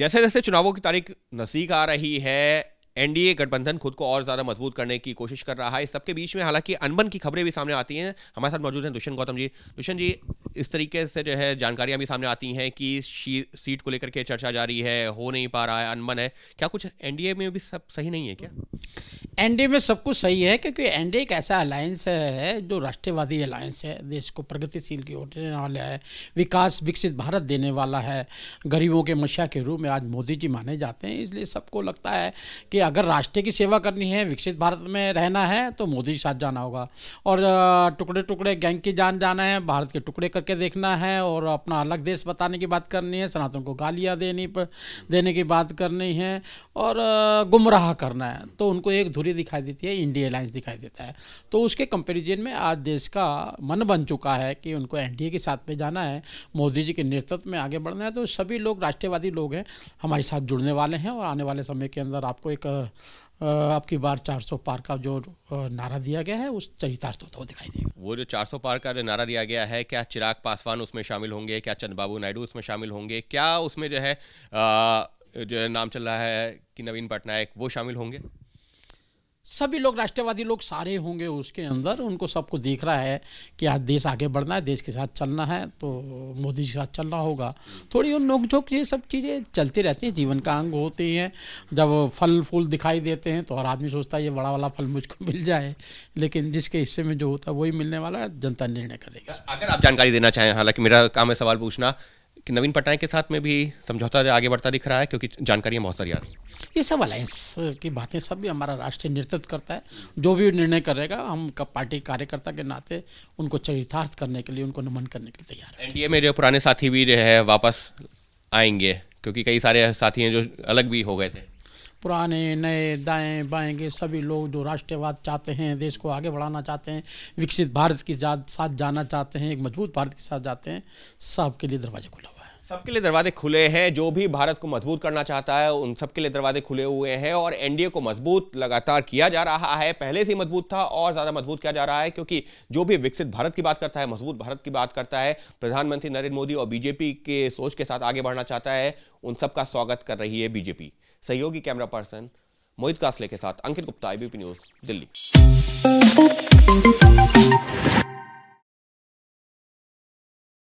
जैसे जैसे चुनावों की तारीख नजदीक आ रही है एनडीए गठबंधन खुद को और ज्यादा मजबूत करने की कोशिश कर रहा है इस सबके बीच में हालांकि अनबन की खबरें भी सामने आती हैं हमारे साथ मौजूद हैं दुष्यंत गौतम जी दुष्यंत जी इस तरीके से जो है जानकारियां भी सामने आती हैं कि सीट को लेकर के चर्चा जारी है हो नहीं पा रहा है अनबन है क्या कुछ एनडीए में भी सब सही नहीं है क्या एनडीए में सब कुछ सही है क्योंकि एनडीए एक ऐसा अलायंस है जो राष्ट्रवादी अलायंस है देश को प्रगतिशील की ओर देने वाला है विकास विकसित भारत देने वाला है गरीबों के मशिया के रूप में आज मोदी जी माने जाते हैं इसलिए सबको लगता है कि अगर राष्ट्र की सेवा करनी है विकसित भारत में रहना है तो मोदी साथ जाना होगा और टुकड़े टुकड़े गैंग की जान जाना है भारत के टुकड़े करके देखना है और अपना अलग देश बताने की बात करनी है सनातन को गालियाँ देनी पर देने की बात करनी है और गुमराह करना है तो उनको एक धुरी दिखाई देती है इंडिया एयरलाइंस दिखाई देता है तो उसके कंपेरिजन में आज देश का मन बन चुका है कि उनको एनडीए के साथ में जाना है मोदी जी के नेतृत्व में आगे बढ़ना है तो सभी लोग राष्ट्रवादी लोग हैं हमारे साथ जुड़ने वाले हैं और आने वाले समय के अंदर आपको एक आपकी बार 400 पार का जो नारा दिया गया है उस चरितार्थ होता हुआ दिखाई देगा वो जो 400 पार का जो नारा दिया गया है क्या चिराग पासवान उसमें शामिल होंगे क्या चंद्रबाबू नायडू उसमें शामिल होंगे क्या उसमें जो है जो नाम चल रहा है कि नवीन पटनायक वो शामिल होंगे सभी लोग राष्ट्रवादी लोग सारे होंगे उसके अंदर उनको सबको देख रहा है कि आज देश आगे बढ़ना है देश के साथ चलना है तो मोदी के साथ चलना होगा थोड़ी उन नोक झोंक ये सब चीज़ें चलती रहती हैं जीवन का अंग होती हैं जब फल फूल दिखाई देते हैं तो हर आदमी सोचता है ये बड़ा वाला फल मुझको मिल जाए लेकिन जिसके हिस्से में जो होता है वही मिलने वाला है जनता निर्णय करेगा अगर आप जानकारी देना चाहें हालांकि मेरा काम है सवाल पूछना कि नवीन पटनायक के साथ में भी समझौता आगे बढ़ता दिख रहा है क्योंकि जानकारियाँ बहुत सारी आ रही ये सब अलायंस की बातें सब भी हमारा राष्ट्रीय नेतृत्व करता है जो भी निर्णय करेगा हम का पार्टी कार्यकर्ता के नाते उनको चरितार्थ करने के लिए उनको नमन करने के लिए तैयार है एनडीए में जो पुराने साथी भी जो है वापस आएंगे क्योंकि कई सारे साथी हैं जो अलग भी हो गए थे पुराने नए दाएं बाएं के सभी लोग जो राष्ट्रवाद चाहते हैं देश को आगे बढ़ाना चाहते हैं विकसित भारत के साथ जाना चाहते हैं एक मजबूत भारत के साथ जाते हैं सबके लिए दरवाजा खुला सबके लिए दरवाजे खुले हैं जो भी भारत को मजबूत करना चाहता है उन सबके लिए दरवाजे खुले हुए हैं और एनडीए को मजबूत लगातार किया जा रहा है पहले से ही मजबूत था और ज़्यादा मजबूत किया जा रहा है क्योंकि जो भी विकसित भारत की बात करता है मजबूत भारत की बात करता है प्रधानमंत्री नरेंद्र मोदी और बीजेपी के सोच के साथ आगे बढ़ना चाहता है उन सबका स्वागत कर रही है बीजेपी सहयोगी कैमरा पर्सन मोहित कासले के साथ अंकित गुप्ता आईबीपी न्यूज़ दिल्ली